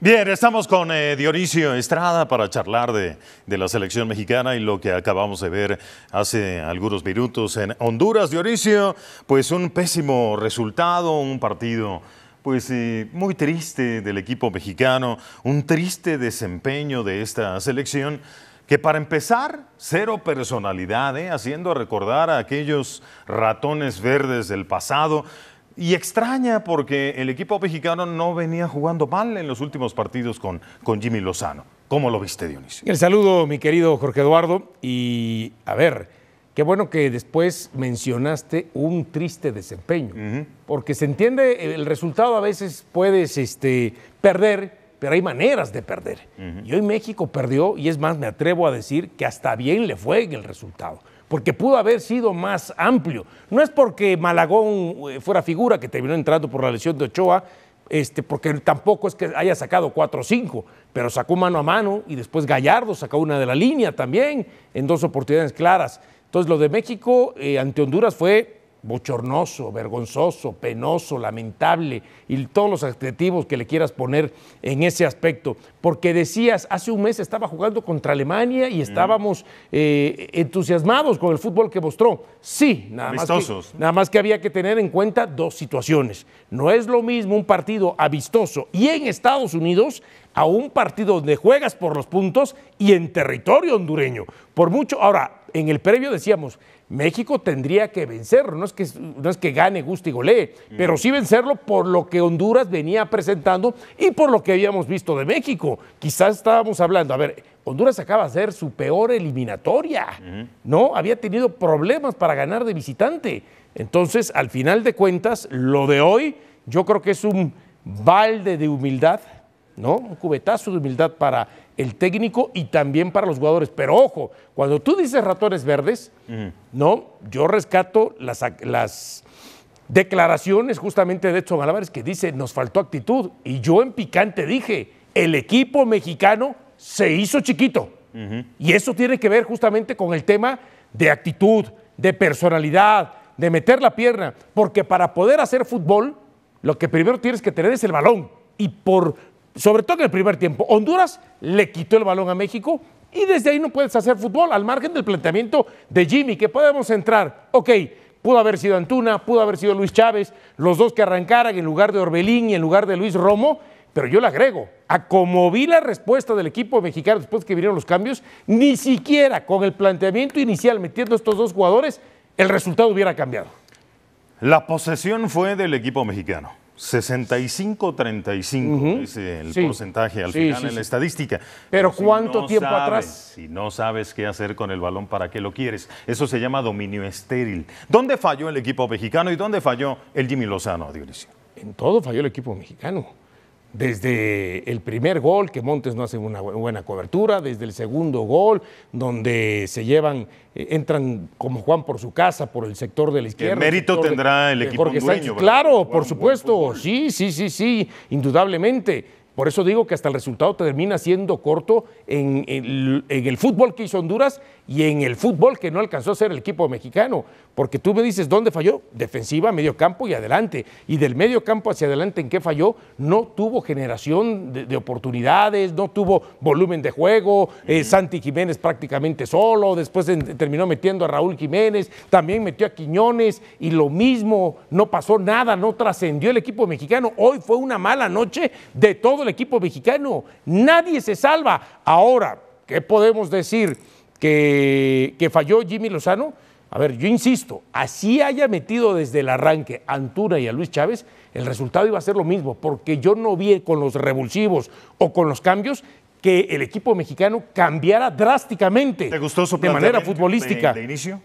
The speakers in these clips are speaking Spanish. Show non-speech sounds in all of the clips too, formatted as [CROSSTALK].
Bien, estamos con eh, Dionisio Estrada para charlar de, la selección mexicana y lo que acabamos de ver hace algunos minutos en Honduras. Dionisio, pues un pésimo resultado, un partido pues eh, muy triste del equipo mexicano, un triste desempeño de esta selección que para empezar, cero personalidad, ¿eh? haciendo recordar a aquellos ratones verdes del pasado. Y extraña porque el equipo mexicano no venía jugando mal en los últimos partidos con, Jimmy Lozano. ¿Cómo lo viste, Dionisio? El saludo, mi querido Jorge Eduardo. Y a ver, qué bueno que después mencionaste un triste desempeño. Porque se entiende, el resultado a veces puedes este, perder, pero hay maneras de perder. Y hoy México perdió, y es más, me atrevo a decir que hasta bien le fue en el resultado porque pudo haber sido más amplio. No es porque Malagón eh, fuera figura, que terminó entrando por la lesión de Ochoa, este, porque tampoco es que haya sacado cuatro o cinco, pero sacó mano a mano y después Gallardo sacó una de la línea también en dos oportunidades claras. Entonces lo de México eh, ante Honduras fue bochornoso, vergonzoso, penoso, lamentable y todos los adjetivos que le quieras poner en ese aspecto. Porque decías, hace un mes estaba jugando contra Alemania y mm. estábamos eh, entusiasmados con el fútbol que mostró. Sí, nada más, que, nada más que había que tener en cuenta dos situaciones. No es lo mismo un partido avistoso y en Estados Unidos a un partido donde juegas por los puntos y en territorio hondureño. Por mucho, ahora, en el previo decíamos, México tendría que vencerlo, no es que, no es que gane, guste y golee, pero sí vencerlo por lo que Honduras venía presentando y por lo que habíamos visto de México. Quizás estábamos hablando, a ver, Honduras acaba de ser su peor eliminatoria, ¿no? Había tenido problemas para ganar de visitante. Entonces, al final de cuentas, lo de hoy yo creo que es un balde de humildad, ¿no? Un cubetazo de humildad para el técnico y también para los jugadores. Pero ojo, cuando tú dices ratones verdes, no, yo rescato las, declaraciones justamente de Edson Álvarez que dice, nos faltó actitud. Y yo en picante dije, el equipo mexicano se hizo chiquito. Y eso tiene que ver justamente con el tema de actitud, de personalidad, de meter la pierna. Porque para poder hacer fútbol, lo que primero tienes que tener es el balón. Y por sobre todo en el primer tiempo. Honduras le quitó el balón a México y desde ahí no puedes hacer fútbol al margen del planteamiento de Jimmy, que podemos entrar, ok, pudo haber sido Antuna, pudo haber sido Luis Chávez, los dos que arrancaran en lugar de Orbelín y en lugar de Luis Romo, pero yo le agrego, a como vi la respuesta del equipo mexicano después que vinieron los cambios, ni siquiera con el planteamiento inicial metiendo estos dos jugadores, el resultado hubiera cambiado. La posesión fue del equipo mexicano. 65-35 es el porcentaje al final en la estadística. Pero, ¿cuánto tiempo atrás? Si no sabes qué hacer con el balón, ¿para qué lo quieres? Eso se llama dominio estéril. ¿Dónde falló el equipo mexicano y dónde falló el Jimmy Lozano, Dionisio? En todo falló el equipo mexicano desde el primer gol, que Montes no hace una buena cobertura, desde el segundo gol, donde se llevan, eh, entran como Juan por su casa, por el sector de la izquierda. ¿Qué mérito tendrá el equipo claro, por supuesto, sí, sí, sí, sí, indudablemente. Por eso digo que hasta el resultado termina siendo corto en el, fútbol que hizo Honduras y en el fútbol que no alcanzó a ser el equipo mexicano. Porque tú me dices, ¿dónde falló? Defensiva, medio campo y adelante. Y del medio campo hacia adelante, ¿en qué falló? No tuvo generación de, oportunidades, no tuvo volumen de juego. Eh, Santi Jiménez prácticamente solo. Después terminó metiendo a Raúl Jiménez. También metió a Quiñones. Y lo mismo, no pasó nada, no trascendió el equipo mexicano. Hoy fue una mala noche de todo el equipo mexicano. Nadie se salva. Ahora, ¿qué podemos decir? ¿Que, falló Jimmy Lozano? A ver, yo insisto, así haya metido desde el arranque a Antuna y a Luis Chávez, el resultado iba a ser lo mismo, porque yo no vi con los revulsivos o con los cambios que el equipo mexicano cambiara drásticamente. ¿Te gustó su de manera futbolística? De, inicio?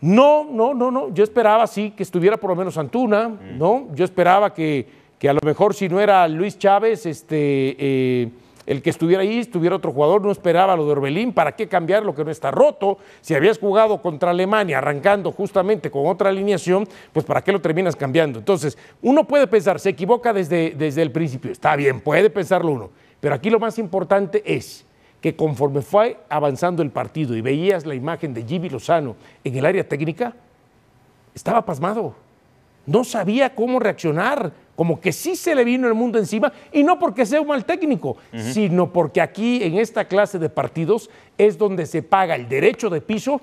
No, no, no, no. Yo esperaba sí que estuviera por lo menos Antuna, mm. ¿no? Yo esperaba que que a lo mejor si no era Luis Chávez, este, eh, el que estuviera ahí, estuviera otro jugador, no esperaba lo de Orbelín, ¿para qué cambiar lo que no está roto? Si habías jugado contra Alemania arrancando justamente con otra alineación, pues ¿para qué lo terminas cambiando? Entonces, uno puede pensar, se equivoca desde, desde el principio, está bien, puede pensarlo uno, pero aquí lo más importante es que conforme fue avanzando el partido y veías la imagen de Jimmy Lozano en el área técnica, estaba pasmado, no sabía cómo reaccionar, como que sí se le vino el mundo encima, y no porque sea un mal técnico, sino porque aquí en esta clase de partidos es donde se paga el derecho de piso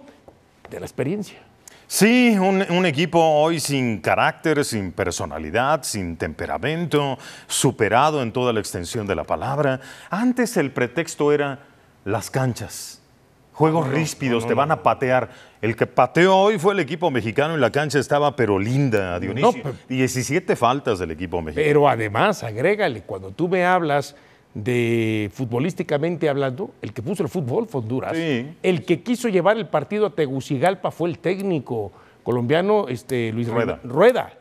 de la experiencia. Sí, un, equipo hoy sin carácter, sin personalidad, sin temperamento, superado en toda la extensión de la palabra. Antes el pretexto era las canchas. Juegos ríspidos, te van a patear. El que pateó hoy fue el equipo mexicano y la cancha estaba pero linda, Dionisio. No, 17 faltas del equipo mexicano. Pero además, agrégale, cuando tú me hablas de futbolísticamente hablando, el que puso el fútbol fue Honduras. El que quiso llevar el partido a Tegucigalpa fue el técnico colombiano este, Luis Rueda. Rueda,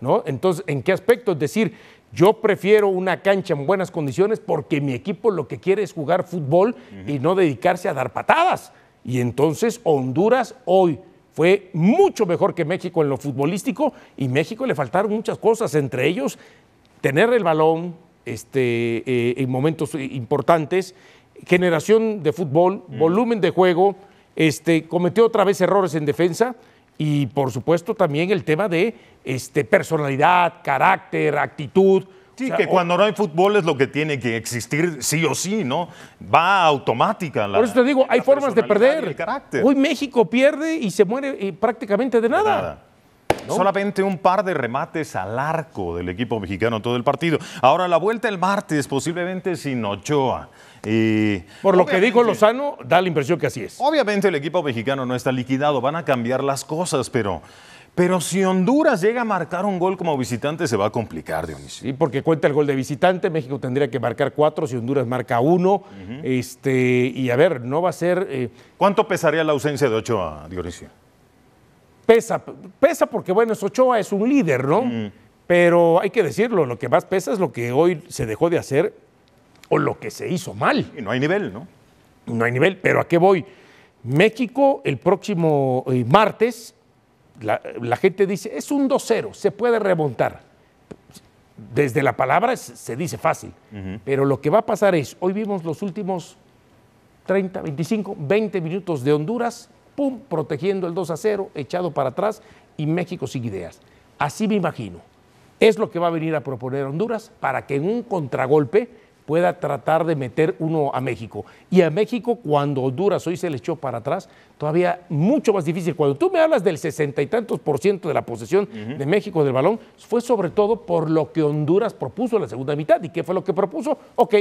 ¿no? Entonces, ¿en qué aspecto? Es decir, yo prefiero una cancha en buenas condiciones porque mi equipo lo que quiere es jugar fútbol y no dedicarse a dar patadas. Y entonces Honduras hoy fue mucho mejor que México en lo futbolístico y México le faltaron muchas cosas, entre ellos tener el balón este, eh, en momentos importantes, generación de fútbol, volumen de juego, este, cometió otra vez errores en defensa y por supuesto también el tema de este, personalidad, carácter, actitud. Sí, que cuando no hay fútbol es lo que tiene que existir sí o sí, ¿no? Va automática la. Por eso te digo, hay formas de perder. Hoy México pierde y se muere eh, prácticamente De nada. Solamente un par de remates al arco del equipo mexicano todo el partido. Ahora la vuelta el martes, posiblemente sin Ochoa. Por lo que dijo Lozano, da la impresión que así es. Obviamente el equipo mexicano no está liquidado, van a cambiar las cosas, pero, pero si Honduras llega a marcar un gol como visitante, se va a complicar, Dionisio. Sí, porque cuenta el gol de visitante, México tendría que marcar cuatro, si Honduras marca uno. este, y a ver, no va a ser. Eh, ¿Cuánto pesaría la ausencia de Ochoa, Dionisio? Pesa, pesa porque, bueno, es Ochoa, es un líder, ¿no? Pero hay que decirlo, lo que más pesa es lo que hoy se dejó de hacer o lo que se hizo mal. Y no hay nivel, ¿no? No hay nivel, pero ¿a qué voy? México el próximo eh, martes, la, gente dice, es un 2-0, se puede remontar. Desde la palabra se dice fácil, pero lo que va a pasar es, hoy vimos los últimos 30, 25, 20 minutos de Honduras pum, protegiendo el 2 a 0, echado para atrás y México sin ideas. Así me imagino. Es lo que va a venir a proponer Honduras para que en un contragolpe pueda tratar de meter uno a México. Y a México, cuando Honduras hoy se le echó para atrás, todavía mucho más difícil. Cuando tú me hablas del sesenta y tantos por ciento de la posesión de México del balón, fue sobre todo por lo que Honduras propuso en la segunda mitad. ¿Y qué fue lo que propuso? Ok,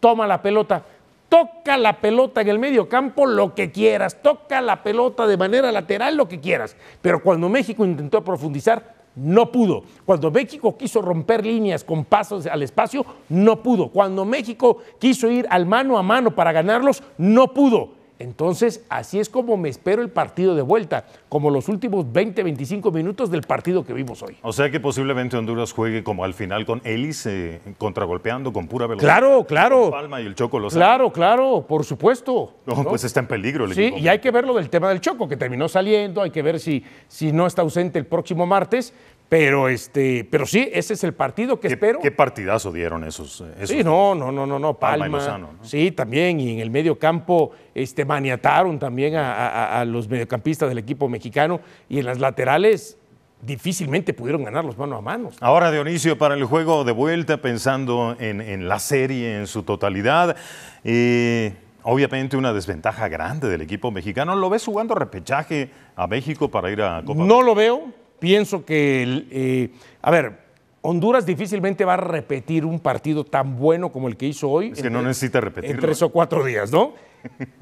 toma la pelota toca la pelota en el medio campo lo que quieras, toca la pelota de manera lateral lo que quieras. Pero cuando México intentó profundizar, no pudo. Cuando México quiso romper líneas con pasos al espacio, no pudo. Cuando México quiso ir al mano a mano para ganarlos, no pudo. Entonces, así es como me espero el partido de vuelta, como los últimos 20, 25 minutos del partido que vimos hoy. O sea que posiblemente Honduras juegue como al final con Ellis eh, contragolpeando con pura velocidad. Claro, claro. Palma y el Choco lo Claro, claro, por supuesto. No, Pues está en peligro el Sí, y hay que ver lo del tema del Choco, que terminó saliendo, hay que ver si, si no está ausente el próximo martes, pero este, pero sí, ese es el partido que espero. ¿Qué partidazo dieron eh, esos? sí, no, no, no, no, no. Palma, Sí, también y en el medio campo, este maniataron también a, los mediocampistas del equipo mexicano y en las laterales difícilmente pudieron ganarlos mano a mano. Ahora, Dionisio, para el juego de vuelta, pensando en, la serie en su totalidad, eh, obviamente una desventaja grande del equipo mexicano. ¿Lo ves jugando repechaje a México para ir a Copa? No lo veo. Pienso que, eh, a ver, Honduras difícilmente va a repetir un partido tan bueno como el que hizo hoy. Es que no necesita repetirlo. En tres o cuatro días, ¿no?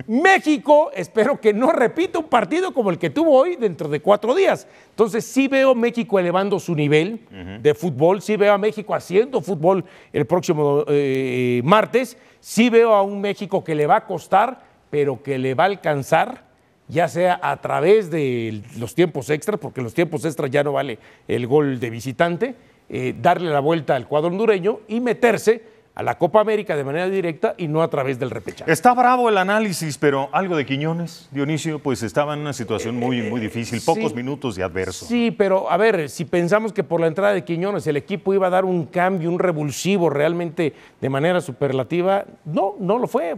México, espero que no repita un partido como el que tuvo hoy dentro de cuatro días. Entonces sí veo México elevando su nivel de fútbol, sí veo a México haciendo fútbol el próximo eh, martes, sí veo a un México que le va a costar, pero que le va a alcanzar ya sea a través de los tiempos extras, porque los tiempos extras ya no vale el gol de visitante, eh, darle la vuelta al cuadro hondureño y meterse a la Copa América de manera directa y no a través del repechaje. Está bravo el análisis, pero algo de Quiñones, Dionisio, pues estaba en una situación muy, eh, muy difícil, pocos minutos de adverso. Sí, pero a ver, si pensamos que por la entrada de Quiñones el equipo iba a dar un cambio, un revulsivo realmente de manera superlativa, no, no lo fue.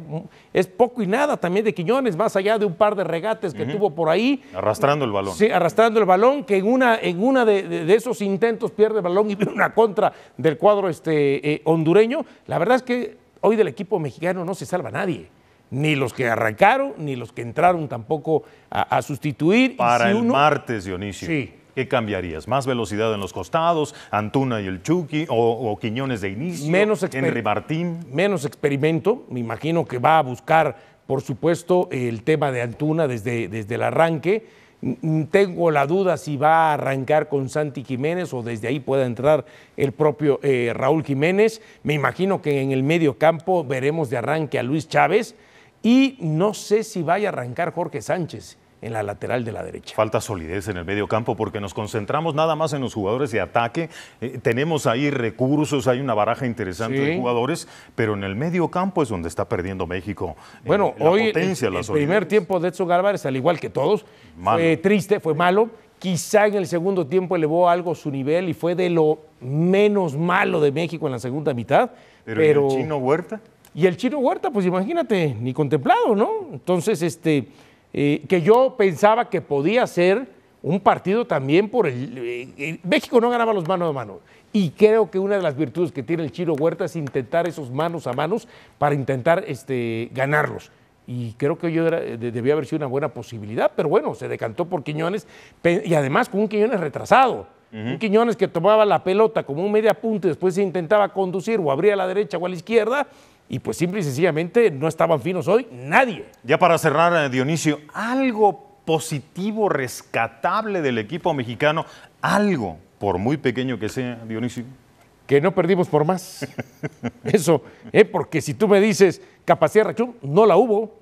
Es poco y nada también de Quiñones, más allá de un par de regates que tuvo por ahí. Arrastrando el balón. Sí, arrastrando el balón, que en una, en una de, esos intentos pierde el balón y viene una contra del cuadro este, eh, hondureño. La verdad es que hoy del equipo mexicano no se salva nadie. Ni los que arrancaron, ni los que entraron tampoco a, sustituir. Para el martes, Dionisio. Sí. ¿Qué cambiarías? ¿Más velocidad en los costados? ¿Antuna y el Chucky? ¿O, Quiñones de inicio? Menos Henry Martín. Menos experimento. Me imagino que va a buscar, por supuesto, el tema de Antuna desde, desde el arranque Mm, tengo la duda si va a arrancar con Santi Jiménez o desde ahí pueda entrar el propio eh, Raúl Jiménez. Me imagino que en el medio campo veremos de arranque a Luis Chávez y no sé si vaya a arrancar Jorge Sánchez en la lateral de la derecha. Falta solidez en el medio campo porque nos concentramos nada más en los jugadores de ataque. Eh, tenemos ahí recursos, hay una baraja interesante de jugadores, pero en el medio campo es donde está perdiendo México. Eh, bueno, hoy potencia, el, primer tiempo de Edson Álvarez, al igual que todos, fue triste, fue malo. Quizá en el segundo tiempo elevó algo su nivel y fue de lo menos malo de México en la segunda mitad. Pero, el chino Huerta? Y el chino Huerta, pues imagínate, ni contemplado, ¿no? Entonces, este eh, que yo pensaba que podía ser un partido también por el... Eh, eh, México no ganaba los manos a manos Y creo que una de las virtudes que tiene el Chiro Huerta es intentar esos manos a manos para intentar este, ganarlos. Y creo que yo debía haber sido una buena posibilidad, pero bueno, se decantó por Quiñones y además con un Quiñones retrasado. Un Quiñones que tomaba la pelota como un media punto y después se intentaba conducir o abría a la derecha o a la izquierda y pues simple y sencillamente no estaban finos hoy nadie. Ya para cerrar, eh, Dionisio, algo positivo, rescatable del equipo mexicano, algo, por muy pequeño que sea, Dionisio. Que no perdimos por más. [LAUGHS] Eso, eh, porque si tú me dices capacidad de reacción, no la hubo.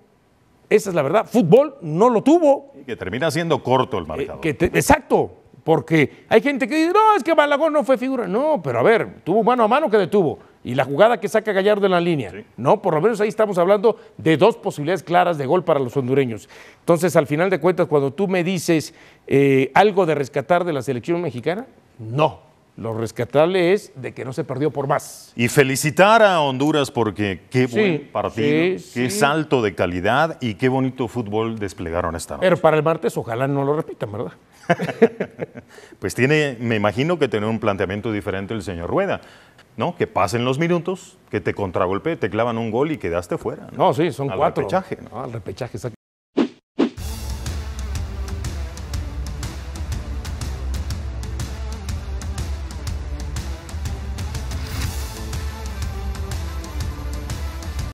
Esa es la verdad. Fútbol no lo tuvo. Y que termina siendo corto el eh, marcador. exacto, porque hay gente que dice, no, es que Malagón no fue figura. No, pero a ver, tuvo mano a mano que detuvo y la jugada que saca Gallardo en la línea. No, por lo menos ahí estamos hablando de dos posibilidades claras de gol para los hondureños. Entonces, al final de cuentas, cuando tú me dices eh, algo de rescatar de la selección mexicana, no. Lo rescatable es de que no se perdió por más. Y felicitar a Honduras porque qué buen partido, qué salto de calidad y qué bonito fútbol desplegaron esta noche. Pero para el martes ojalá no lo repitan, ¿verdad? [LAUGHS] pues tiene, me imagino que tiene un planteamiento diferente el señor Rueda ¿no? Que pasen los minutos, que te contragolpe, te clavan un gol y quedaste fuera. No, sí, son al cuatro. Repechaje, Al repechaje,